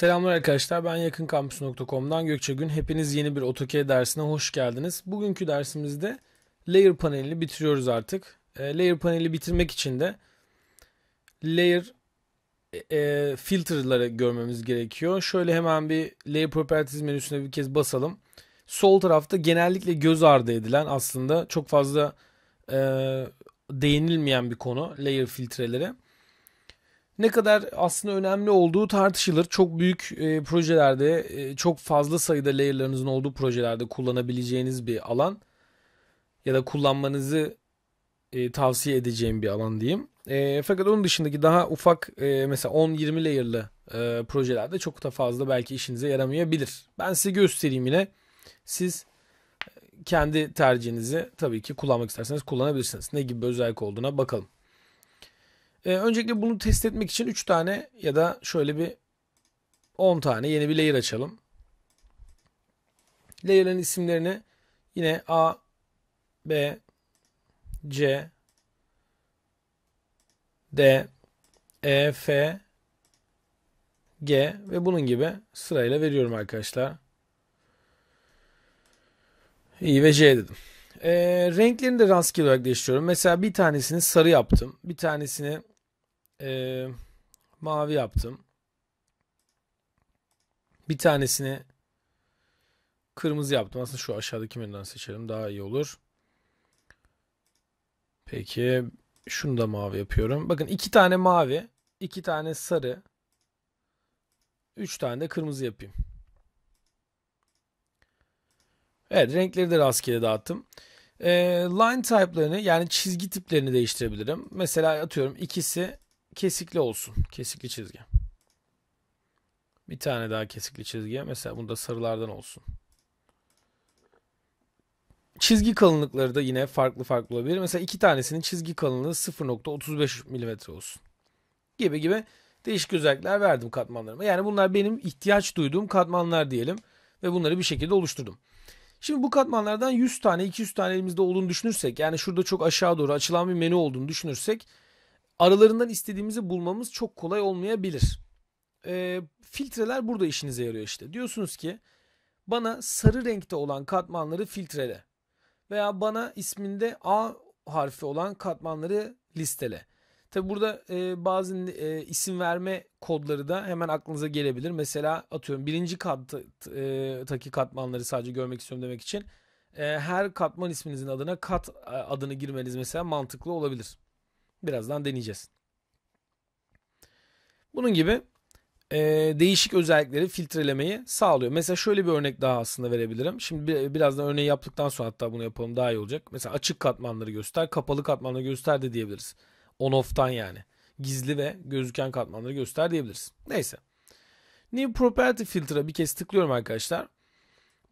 Selamlar arkadaşlar ben yakınkampüs.com'dan Gökçe Gün. Hepiniz yeni bir AutoCAD dersine hoş geldiniz. Bugünkü dersimizde layer panelini bitiriyoruz artık. E, layer paneli bitirmek için de layer e, e, filterları görmemiz gerekiyor. Şöyle hemen bir layer properties menüsüne bir kez basalım. Sol tarafta genellikle göz ardı edilen aslında çok fazla e, değinilmeyen bir konu layer filtreleri ne kadar aslında önemli olduğu tartışılır. Çok büyük e, projelerde, e, çok fazla sayıda layer'larınızın olduğu projelerde kullanabileceğiniz bir alan ya da kullanmanızı e, tavsiye edeceğim bir alan diyeyim. E, fakat onun dışındaki daha ufak e, mesela 10-20 layer'lı e, projelerde çok da fazla belki işinize yaramayabilir. Ben size göstereyim yine. Siz e, kendi tercihinizi tabii ki kullanmak isterseniz kullanabilirsiniz. Ne gibi özellik olduğuna bakalım. E, öncelikle bunu test etmek için 3 tane ya da şöyle bir 10 tane yeni bir layer açalım. Layer'ın isimlerini yine A, B, C, D, E, F, G ve bunun gibi sırayla veriyorum arkadaşlar. İyi ve C dedim. E, renklerini de rastgele olarak değiştiriyorum. Mesela bir tanesini sarı yaptım. Bir tanesini e, mavi yaptım. Bir tanesini kırmızı yaptım. Aslında şu aşağıdaki menüden seçelim daha iyi olur. Peki şunu da mavi yapıyorum. Bakın iki tane mavi, iki tane sarı, üç tane de kırmızı yapayım. Evet renkleri de rastgele dağıttım. E, line type'larını yani çizgi tiplerini değiştirebilirim. Mesela atıyorum ikisi kesikli olsun. Kesikli çizgi. Bir tane daha kesikli çizgi. Mesela bunda sarılardan olsun. Çizgi kalınlıkları da yine farklı farklı olabilir. Mesela iki tanesinin çizgi kalınlığı 0.35 mm olsun. Gibi gibi değişik özellikler verdim katmanlarıma. Yani bunlar benim ihtiyaç duyduğum katmanlar diyelim. Ve bunları bir şekilde oluşturdum. Şimdi bu katmanlardan 100 tane 200 tane elimizde olduğunu düşünürsek yani şurada çok aşağı doğru açılan bir menü olduğunu düşünürsek aralarından istediğimizi bulmamız çok kolay olmayabilir. E, filtreler burada işinize yarıyor işte. Diyorsunuz ki bana sarı renkte olan katmanları filtrele veya bana isminde A harfi olan katmanları listele. Tabi burada e, bazı e, isim verme kodları da hemen aklınıza gelebilir. Mesela atıyorum birinci kattaki e, katmanları sadece görmek istiyorum demek için e, her katman isminizin adına kat e, adını girmeniz mesela mantıklı olabilir. Birazdan deneyeceğiz. Bunun gibi e, değişik özellikleri filtrelemeyi sağlıyor. Mesela şöyle bir örnek daha aslında verebilirim. Şimdi bir, birazdan örneği yaptıktan sonra hatta bunu yapalım daha iyi olacak. Mesela açık katmanları göster, kapalı katmanları göster de diyebiliriz. On off'tan yani. Gizli ve gözüken katmanları göster diyebiliriz. Neyse. New Property Filter'a bir kez tıklıyorum arkadaşlar.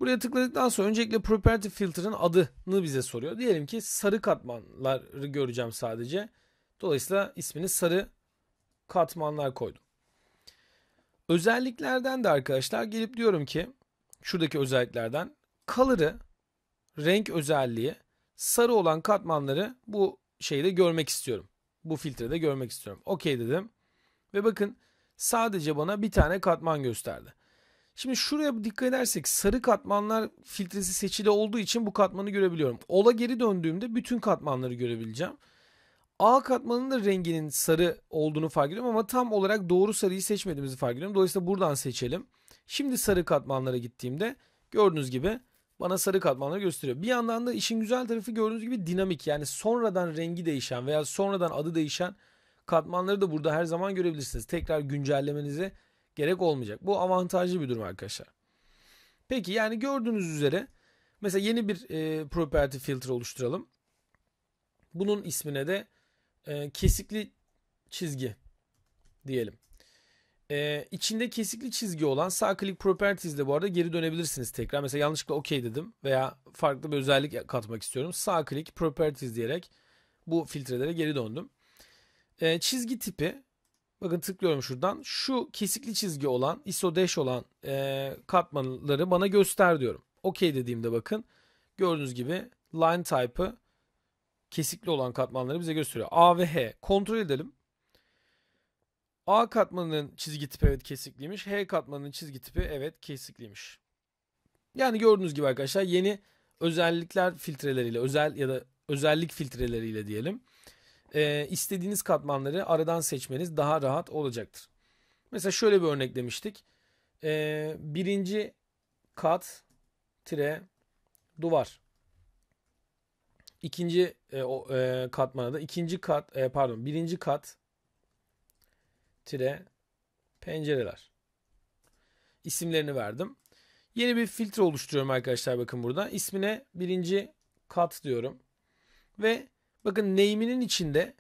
Buraya tıkladıktan sonra öncelikle Property Filter'ın adını bize soruyor. Diyelim ki sarı katmanları göreceğim sadece. Dolayısıyla ismini sarı katmanlar koydum. Özelliklerden de arkadaşlar gelip diyorum ki şuradaki özelliklerden color'ı renk özelliği sarı olan katmanları bu şeyde görmek istiyorum. Bu filtrede görmek istiyorum. Okey dedim. Ve bakın sadece bana bir tane katman gösterdi. Şimdi şuraya dikkat edersek sarı katmanlar filtresi seçili olduğu için bu katmanı görebiliyorum. Ola geri döndüğümde bütün katmanları görebileceğim. A katmanının da renginin sarı olduğunu fark ediyorum ama tam olarak doğru sarıyı seçmediğimizi fark ediyorum. Dolayısıyla buradan seçelim. Şimdi sarı katmanlara gittiğimde gördüğünüz gibi bana sarı katmanları gösteriyor. Bir yandan da işin güzel tarafı gördüğünüz gibi dinamik. Yani sonradan rengi değişen veya sonradan adı değişen katmanları da burada her zaman görebilirsiniz. Tekrar güncellemenize gerek olmayacak. Bu avantajlı bir durum arkadaşlar. Peki yani gördüğünüz üzere mesela yeni bir e, property filtre oluşturalım. Bunun ismine de e, kesikli çizgi diyelim. E, içinde kesikli çizgi olan sağ click properties ile bu arada geri dönebilirsiniz tekrar. Mesela yanlışlıkla OK dedim veya farklı bir özellik katmak istiyorum. Sağ click properties diyerek bu filtrelere geri döndüm. E, çizgi tipi bakın tıklıyorum şuradan. Şu kesikli çizgi olan ISO dash olan e, katmanları bana göster diyorum. OK dediğimde bakın gördüğünüz gibi line type'ı kesikli olan katmanları bize gösteriyor. A ve H. Kontrol edelim. A katmanının çizgi tipi evet kesikliymiş. H katmanının çizgi tipi evet kesikliymiş. Yani gördüğünüz gibi arkadaşlar yeni özellikler filtreleriyle özel ya da özellik filtreleriyle diyelim e, istediğiniz katmanları aradan seçmeniz daha rahat olacaktır. Mesela şöyle bir örnek demiştik. E, birinci kat tire duvar ikinci e, o, e, katmana da ikinci kat e, pardon birinci kat tire pencereler isimlerini verdim. Yeni bir filtre oluşturuyorum arkadaşlar bakın burada. İsmine birinci kat diyorum. Ve bakın name'inin içinde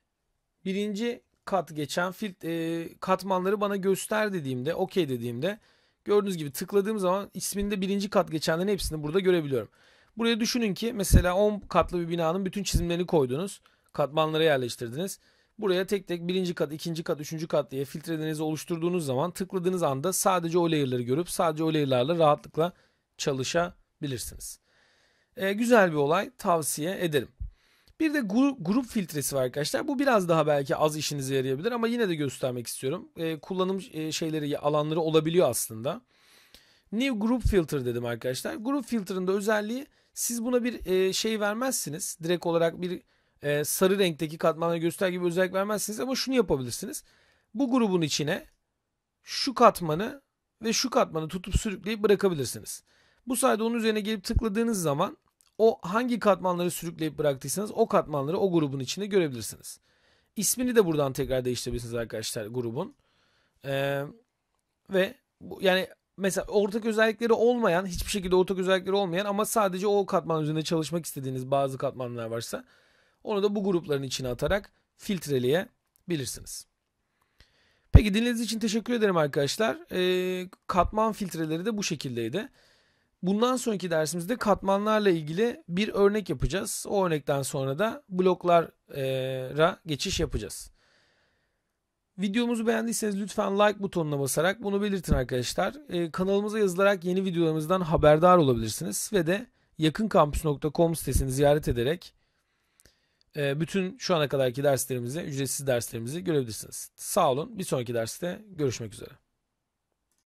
birinci kat geçen filt, e, katmanları bana göster dediğimde, okey dediğimde gördüğünüz gibi tıkladığım zaman isminde birinci kat geçenlerin hepsini burada görebiliyorum. Buraya düşünün ki mesela 10 katlı bir binanın bütün çizimlerini koydunuz. Katmanlara yerleştirdiniz. Buraya tek tek birinci kat, ikinci kat, üçüncü kat diye filtrelerinizi oluşturduğunuz zaman tıkladığınız anda sadece o layer'ları görüp sadece o layer'larla rahatlıkla çalışabilirsiniz. Ee, güzel bir olay tavsiye ederim. Bir de gru grup filtresi var arkadaşlar. Bu biraz daha belki az işinize yarayabilir ama yine de göstermek istiyorum. Ee, kullanım e, şeyleri alanları olabiliyor aslında. New Group Filter dedim arkadaşlar. Group Filter'ın da özelliği siz buna bir e, şey vermezsiniz. Direkt olarak bir e, sarı renkteki katmanla göster gibi özellik vermezsiniz ama şunu yapabilirsiniz. Bu grubun içine şu katmanı ve şu katmanı tutup sürükleyip bırakabilirsiniz. Bu sayede onun üzerine gelip tıkladığınız zaman o hangi katmanları sürükleyip bıraktıysanız o katmanları o grubun içinde görebilirsiniz. İsmini de buradan tekrar değiştirebilirsiniz arkadaşlar grubun. Ee, ve bu, yani mesela ortak özellikleri olmayan, hiçbir şekilde ortak özellikleri olmayan ama sadece o katman üzerinde çalışmak istediğiniz bazı katmanlar varsa onu da bu grupların içine atarak filtreleyebilirsiniz. Peki dinlediğiniz için teşekkür ederim arkadaşlar. Ee, katman filtreleri de bu şekildeydi. Bundan sonraki dersimizde katmanlarla ilgili bir örnek yapacağız. O örnekten sonra da bloklara geçiş yapacağız. Videomuzu beğendiyseniz lütfen like butonuna basarak bunu belirtin arkadaşlar. Ee, kanalımıza yazılarak yeni videolarımızdan haberdar olabilirsiniz ve de yakınkampüs.com sitesini ziyaret ederek e, bütün şu ana kadarki derslerimizi, ücretsiz derslerimizi görebilirsiniz. Sağ olun. Bir sonraki derste görüşmek üzere.